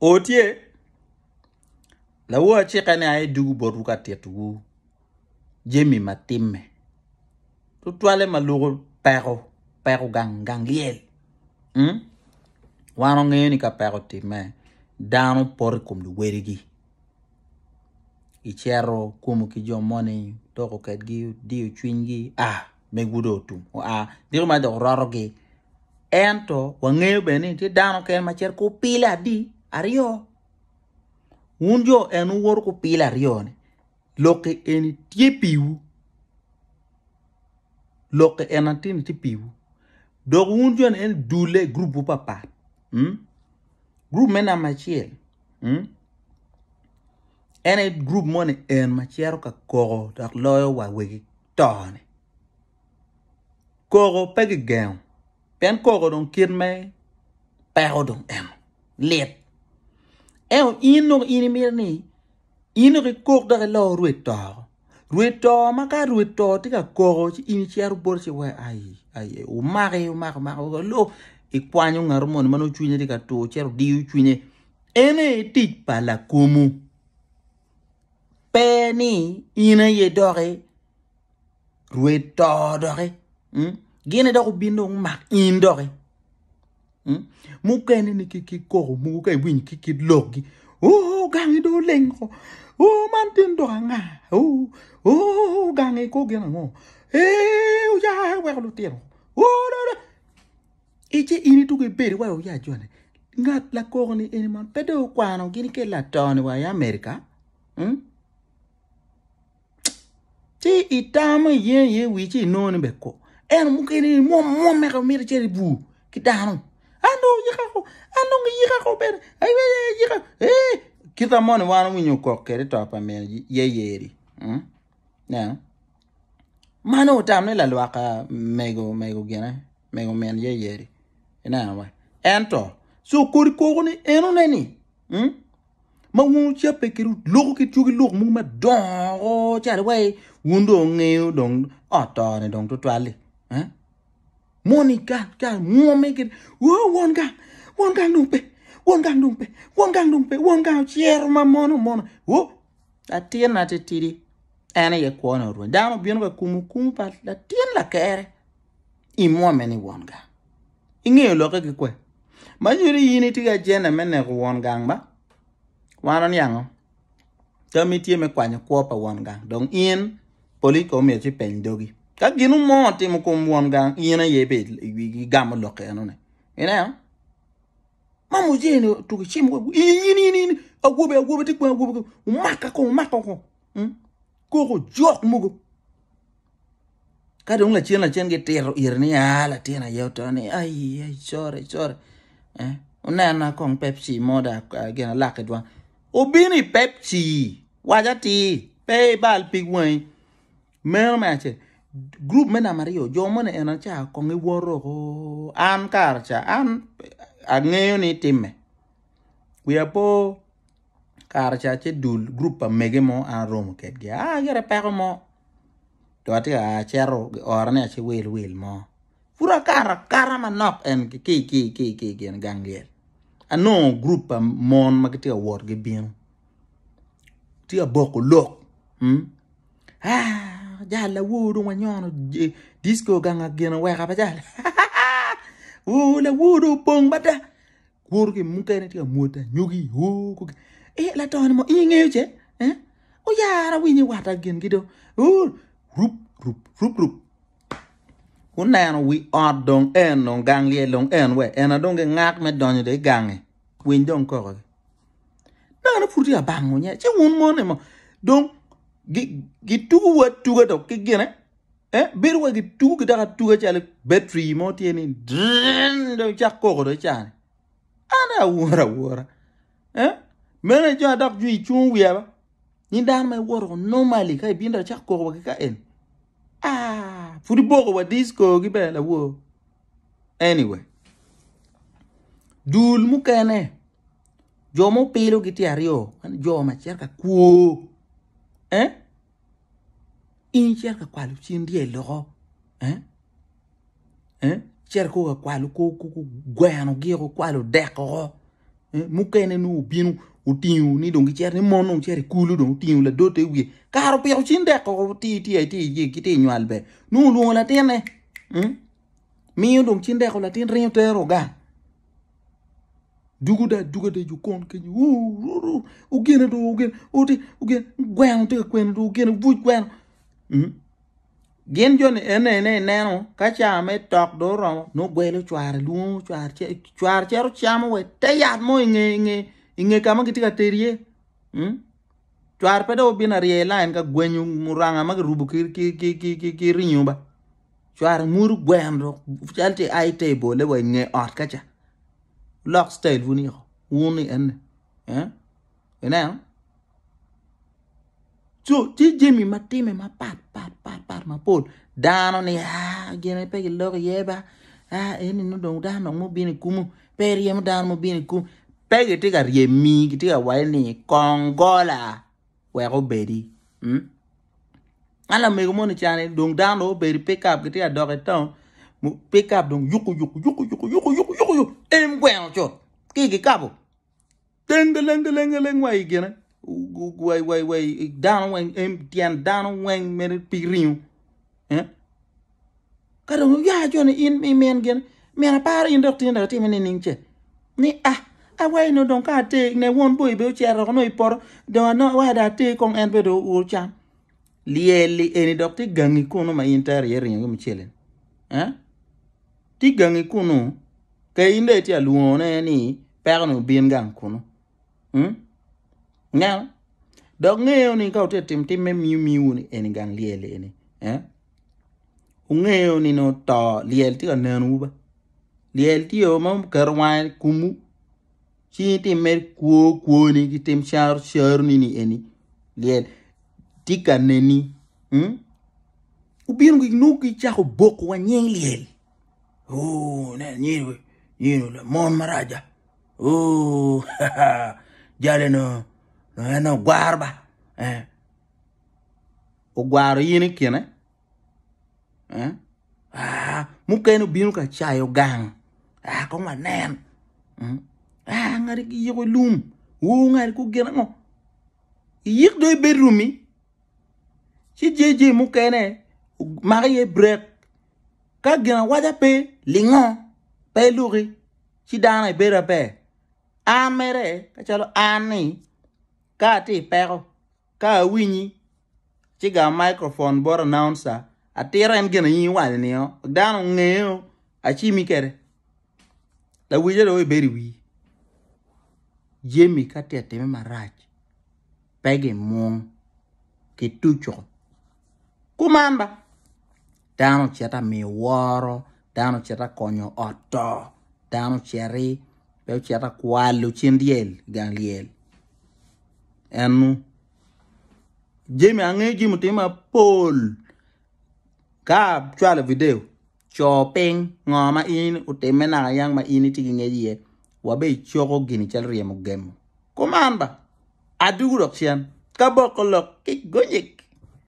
otie lawo achika ne ai dugu boru ka tetu jemi matime tu twale maluru pero pero gang gang yel hm wano ngeni ka pero time danu por kum du werigi ichero kumu ki jomoni toko kedgi dio chwingi ah megudo tu a ah, diru ma do rorogi ento wangeyo beni ti danu ken macher ko pila di aryo un jo en uwuoro ku pile aryoni loke en tie piwu loke en atin ti piwu dok un jo en dule grup bu papat hmm? grup me namba achiel hmm? en grup moni en machero ka koko dak loyo wawegi tone koko pe gigeng'o pien koko dong kit me peko dong en lit eo ino ini mir ni ino ki e kok da lo rue to rue to ma ka rue to ti ka ko ci ini ci ar bor ci wa ai u e ma ge u ma ma ko lo i e kwanyu ngar mon ma no chuinye ti ka to ci ar di u chuinye ene ti pa la komu pe ni ina ye dore rue to dore hm gine da ko bindo ma in dore mu kene ni ki ki ko mu ke win ki ki logi o gangi do lengo o man tin do nga o o gangi ko gena ngo e o ya wa lo tiro o do do eche ini tu ke beri wa o ya jone ngat la ko ni eni man pedo kwano gini ke la toni wa ya america hm ti itama ye ye wi chi non be ko en mu ke ni mo mo me ko mir cheri bu ki dano ando ah, ah, ber ah, eh kita mon wan winyo ko kere to pa men ye yeri mm na mano tamne la lwaka mego mego gene mego men ye yeri na wa ento so ni eno mm ma wun chia pekeru loko ki chugi loko mu ma wundo dong dong to twali eh moni kan kan muome kiri wo won kan gang kan dum pe won kan dum pe won kan dum pe won kan chier ma mono mono wo atien na titiri ene ye kuona ruo dama bion ka kumu kumu pa la tien la kere i muome ni won kan ing'eyo loke ki kwe manyiri yini tiga jene mene ku won gang ba wanon yango to mitie mikwanyo kuo pa won gang dong in polit komio chi peny dogi ka ginu mo tim kum won ga yina ye be gam lo ke no ne ina ma mo je no tu chim ko yini yini agobe agobe ti kwa agobe maka ko maka ko hm ko ko jok mu go ka dong la chen la chen ge tero ir ni ala tena yo to ni ai ai chore chore eh unena kong pepsi moda gena lakedwa obini pepsi wajati pe bal pigwen mero mache grup me namba ariyo jo mane en cha kong'e wuoro go oh, an kar cha an ang'eyo ni time wiapo kar cha che dul grup pa mege mo an romo kedgi a ah, gere peko mo to ati a ah, chero or ne ache wil wil mo fura kara kara manok en ki ki ki ki ki en gangiel ano grup pa mon magitia wuor gi bino tia boko lok hmm? ah jala wudu wa nyono disco ganga gena weka pa jala wula wudu pong bata kuor ki muka ne tika muta nyugi hu ku e la ton mo inge che eh o yara winyi wata gen gido ul rup rup rup rup unano wi od dong en dong gang lie long en we en adonge ngak me donyo de gange win dong ko ko na na purti abango nya che un mo ne mo dong gi gi tuwa tuwa to ki gene eh? eh bir wa gi tu gi daga tuwa ci ala battery mo tieni drin do cha ko ko do cha ana wora wora eh mena ja dak ju ci un wi ba ni dan may wor ko normally kay bi nda cha ko ko ka en ah fu di bogo wa disco gi be la wo anyway dul mu kene jomo pelo gi tiario jomo cerka kuo eh? in cer ka kwalu cin rielgo eh? eh? cer ko ka kwalu ko gweno gi ko kwalu dekgo eh? mukene nu ubinu utingu ni dongi cer ni mon nong cer ikulu dong utingu la dote wiye karo piko cin dekgo ti ti ti ji ki ti nywal be nu luongo latine mm? miyo dong cin deko latin rinyo teroga dugu da dugu da yukon ke yu ru ru u gena do u gen u ti u gen gwan te kwen do gen bu gwan mm gen jo ne ene ne ne no ka cha me tok do ro no gwele chwar lu chwar che chwar che ro cha mo we te ya mo nge nge nge ka ma ti ka te rie mm chwar pe do bina rie line ka gwen yu muranga ma rubu ki ki ki ki ki, ki rinyu ba chwar mur gwan ro chante ai table le we nge ot ka cha Lok stèl vouni, wouni ennè. Ennè an? Tso, ti jemi matime ma pat, pat, pat, pat, ma pou. Danon e, a, genè peke lok e yeba. A, ennè nou donk danon mou bine koumou. Periè mou danon mou bine koumou. Pegè teka riemi, teka waye ne, kongola. Wèk ou beri. An la mèk mouni chanè, donk danon ou beri pekap, teka doketan. mu pick up dong yuku yuku yuku yuku yuku yuku yuku yuku em quen cho ki ki cabo tenga lenga lenga lenga aí que né uai uai uai down wen em tian down wen mer pirinho hein cara o ya jo ne in mi men gen men par in dok tin dok tin ning che ni ah awai no don ka te ne won boy be che ro no ipor do no wa da te kong en be do u chan lieli eni dok ti gangi kono ma inter yeri ngum chelen hein ti gangi kunu ke inde ti aluone ni perno bin gang kunu hm nga dog ng'eyo ni ka ote tim tim miu miu ni en gang liel e ni eh ung'eyo ni no to liel ti anen uba liel ti o mam karwan kumu chi ti mer kuo kuo ni ki tim shar shar ni ni eni liel ti kaneni hm ubiro ki nuki chako boko wa nyeng liel ñiiɗo ñiino moon maraja o jale no no heno gwarɓa o gwaro yini kine mu kayno binu ka cayo gang a ko ma nen a ngari ki yiko lum wo ngari ku gena ngo yik do bedroom mi ci jeje mu kene mari ye break Ka kagiran waja pe lingo pe luri si dana ibera e pe amere kachalo ani ka ti pero ka winyi ci ga microphone bor announcer atira en gena yi wal ni o dano ngeo achi mi kere la wije do e beri wi jemi kati ateme marach pege mong kitucho kumamba dano cita mi woro dano cita konyo oto dano ceri pe cita kwalo cin diel gang liel enu jimi ange jimi tim apol ka chwalo video co piny ngo ma in utime naka yang ma in iti ging'ej iye wabe ichoko gini chal riemo gemo kuman ba adugu dok chien kabokolok kik gonyek